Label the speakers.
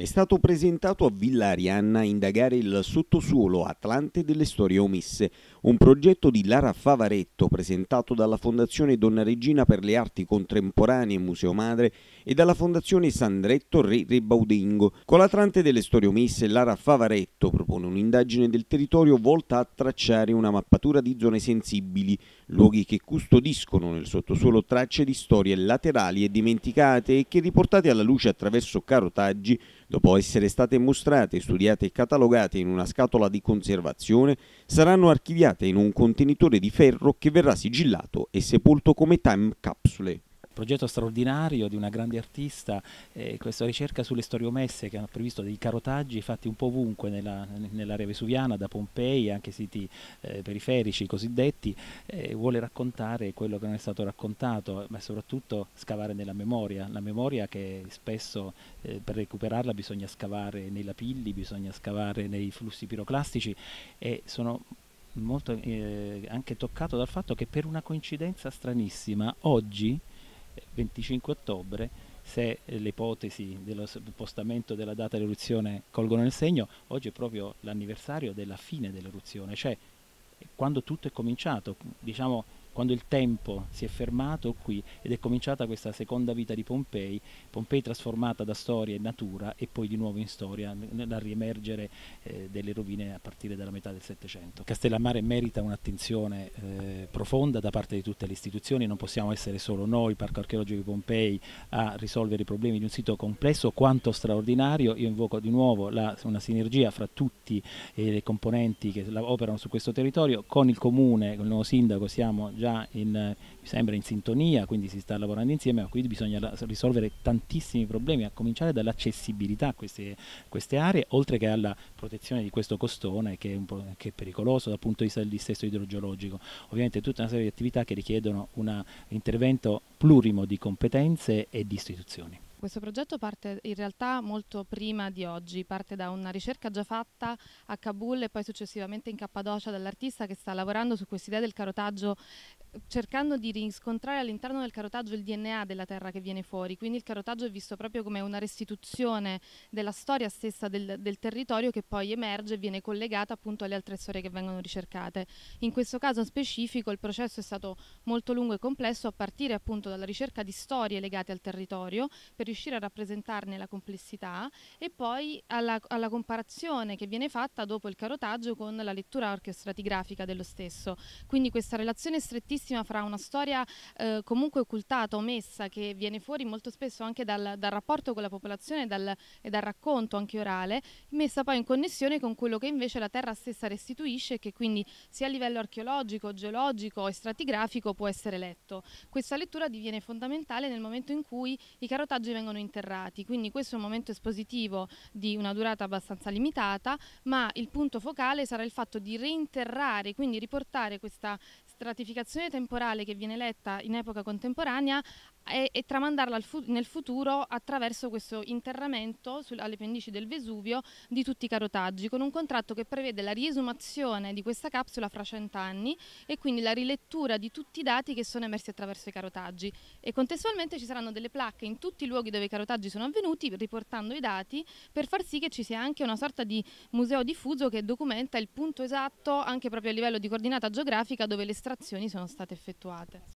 Speaker 1: È stato presentato a Villa Arianna indagare il sottosuolo Atlante delle storie omisse, un progetto di Lara Favaretto presentato dalla Fondazione Donna Regina per le Arti Contemporanee Museo Madre e dalla Fondazione Sandretto Re Rebaudingo. Con l'Atlante delle storie omisse Lara Favaretto propone un'indagine del territorio volta a tracciare una mappatura di zone sensibili, luoghi che custodiscono nel sottosuolo tracce di storie laterali e dimenticate e che riportate alla luce attraverso carotaggi dopo essere state mostrate, studiate e catalogate in una scatola di conservazione, saranno archiviate in un contenitore di ferro che verrà sigillato e sepolto come time
Speaker 2: capsule progetto straordinario di una grande artista, eh, questa ricerca sulle storie omesse che hanno previsto dei carotaggi fatti un po' ovunque nella, nell'area vesuviana, da Pompei, anche siti eh, periferici cosiddetti, eh, vuole raccontare quello che non è stato raccontato, ma soprattutto scavare nella memoria, la memoria che spesso eh, per recuperarla bisogna scavare nei lapilli, bisogna scavare nei flussi piroclastici e sono molto eh, anche toccato dal fatto che per una coincidenza stranissima oggi 25 ottobre, se le ipotesi dello spostamento della data dell'eruzione colgono il segno, oggi è proprio l'anniversario della fine dell'eruzione, cioè quando tutto è cominciato, diciamo quando il tempo si è fermato qui ed è cominciata questa seconda vita di Pompei, Pompei trasformata da storia in natura e poi di nuovo in storia, nel riemergere eh, delle rovine a partire dalla metà del Settecento. Castellammare merita un'attenzione eh, profonda da parte di tutte le istituzioni, non possiamo essere solo noi, Parco Archeologico di Pompei, a risolvere i problemi di un sito complesso quanto straordinario. Io invoco di nuovo la, una sinergia fra tutti eh, le componenti che operano su questo territorio, con il comune, con il nuovo sindaco siamo già in, mi sembra in sintonia, quindi si sta lavorando insieme, ma qui bisogna risolvere tantissimi problemi, a cominciare dall'accessibilità a queste, queste, aree, oltre che alla protezione di questo costone che è, che è pericoloso dal punto di vista del dissesto idrogeologico. Ovviamente tutta una serie di attività che richiedono un intervento plurimo di competenze e di istituzioni
Speaker 3: questo progetto parte in realtà molto prima di oggi, parte da una ricerca già fatta a Kabul e poi successivamente in Cappadocia dall'artista che sta lavorando su quest'idea del carotaggio cercando di riscontrare all'interno del carotaggio il DNA della terra che viene fuori, quindi il carotaggio è visto proprio come una restituzione della storia stessa del, del territorio che poi emerge e viene collegata appunto alle altre storie che vengono ricercate. In questo caso specifico il processo è stato molto lungo e complesso a partire appunto dalla ricerca di storie legate al territorio per riuscire a rappresentarne la complessità e poi alla, alla comparazione che viene fatta dopo il carotaggio con la lettura orchestratigrafica dello stesso. Quindi questa relazione strettissima bellissima fra una storia eh, comunque occultata, omessa, che viene fuori molto spesso anche dal, dal rapporto con la popolazione dal, e dal racconto anche orale, messa poi in connessione con quello che invece la terra stessa restituisce e che quindi sia a livello archeologico, geologico e stratigrafico può essere letto. Questa lettura diviene fondamentale nel momento in cui i carotaggi vengono interrati, quindi questo è un momento espositivo di una durata abbastanza limitata, ma il punto focale sarà il fatto di reinterrare, quindi riportare questa stratificazione temporale che viene letta in epoca contemporanea e, e tramandarla fu nel futuro attraverso questo interramento alle pendici del Vesuvio di tutti i carotaggi, con un contratto che prevede la riesumazione di questa capsula fra cent'anni e quindi la rilettura di tutti i dati che sono emersi attraverso i carotaggi. E contestualmente ci saranno delle placche in tutti i luoghi dove i carotaggi sono avvenuti, riportando i dati, per far sì che ci sia anche una sorta di museo diffuso che documenta il punto esatto, anche proprio a livello di coordinata geografica, dove le strade registrazioni sono state effettuate.